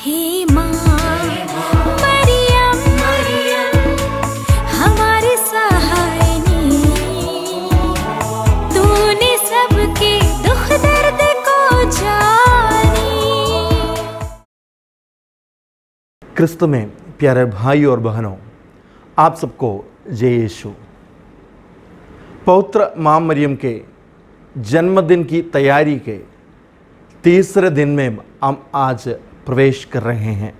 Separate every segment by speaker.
Speaker 1: क्रिस्त में प्यारे भाई और बहनों आप सबको जय यीशु पौत्र माँ मरियम के जन्मदिन की तैयारी के तीसरे दिन में हम आज प्रवेश कर रहे हैं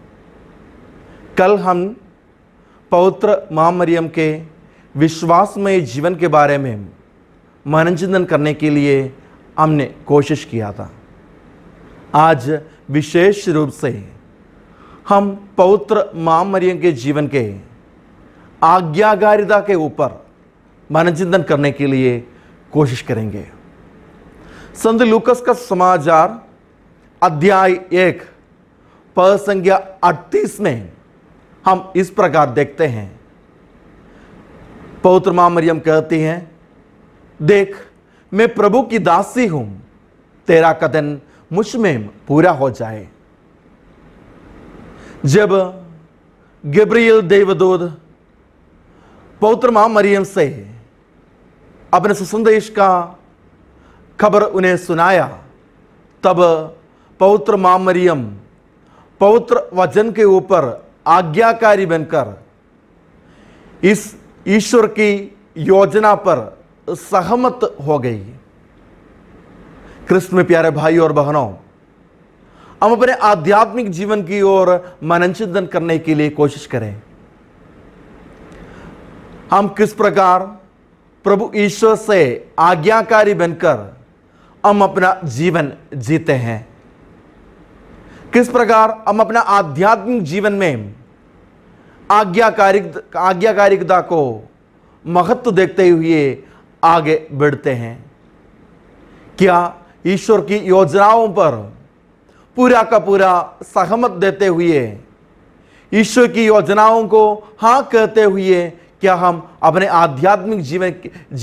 Speaker 1: कल हम पवित्र माँ मरियम के विश्वासमय जीवन के बारे में मनोरंजन करने के लिए हमने कोशिश किया था आज विशेष रूप से हम पवित्र माँ मरियम के जीवन के आज्ञाकारिता के ऊपर मनोचिंतन करने के लिए कोशिश करेंगे संत लूकस का समाचार अध्याय एक पद संख्या 38 में हम इस प्रकार देखते हैं पवित्र मां मरियम कहती हैं देख मैं प्रभु की दासी हूं तेरा कथन मुझ में पूरा हो जाए जब गिब्रियल देवदूत पौत्र मां मरियम से अपने सुसंदेश का खबर उन्हें सुनाया तब पौत्र मां मरियम पवित्र वचन के ऊपर आज्ञाकारी बनकर इस ईश्वर की योजना पर सहमत हो गई कृष्ण में प्यारे भाई और बहनों हम अपने आध्यात्मिक जीवन की ओर मनन करने के लिए कोशिश करें हम किस प्रकार प्रभु ईश्वर से आज्ञाकारी बनकर हम अपना जीवन जीते हैं किस प्रकार हम अपना आध्यात्मिक जीवन में आज्ञाकारिक आज्ञाकारिकता को महत्व देखते हुए आगे बढ़ते हैं क्या ईश्वर की योजनाओं पर पूरा का पूरा सहमत देते हुए ईश्वर की योजनाओं को हाँ कहते हुए क्या हम अपने आध्यात्मिक जीवन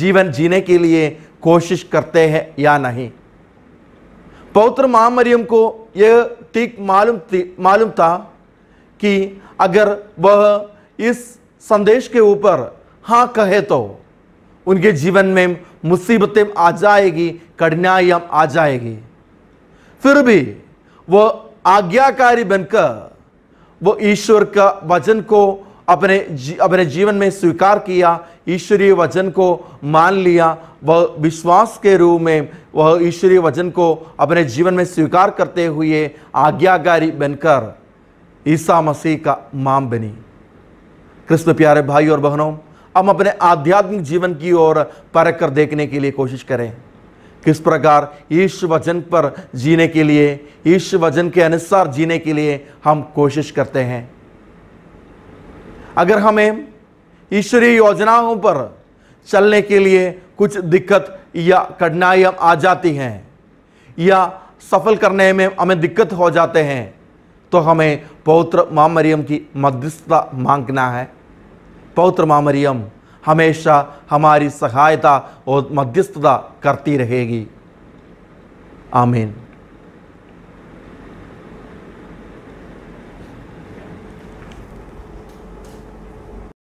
Speaker 1: जीवन जीने के लिए कोशिश करते हैं या नहीं पौत्र महामरियम को यह ठीक मालूम थी मालूम था कि अगर वह इस संदेश के ऊपर हाँ कहे तो उनके जीवन में मुसीबतें आ जाएगी कठिनाइयाँ आ जाएगी फिर भी वह आज्ञाकारी बनकर वो ईश्वर का वचन को अपने जी, अपने जीवन में स्वीकार किया ईश्वरीय वचन को मान लिया वह विश्वास के रूप में वह ईश्वरीय वचन को अपने जीवन में स्वीकार करते हुए आज्ञाकारी बनकर ईसा मसीह का माम बनी कृष्ण प्यारे भाई और बहनों हम अपने आध्यात्मिक जीवन की ओर परख कर देखने के लिए कोशिश करें किस प्रकार ईश वचन पर जीने के लिए ईश वचन के अनुसार जीने के लिए हम कोशिश करते हैं अगर हमें ईश्वरीय योजनाओं पर चलने के लिए कुछ दिक्कत या कठिनाइयाँ आ जाती हैं या सफल करने में हमें दिक्कत हो जाते हैं तो हमें पौत्र माँ मरियम की मध्यस्थता मांगना है पौत्र माँ मरियम हमेशा हमारी सहायता और मध्यस्थता करती रहेगी आमीन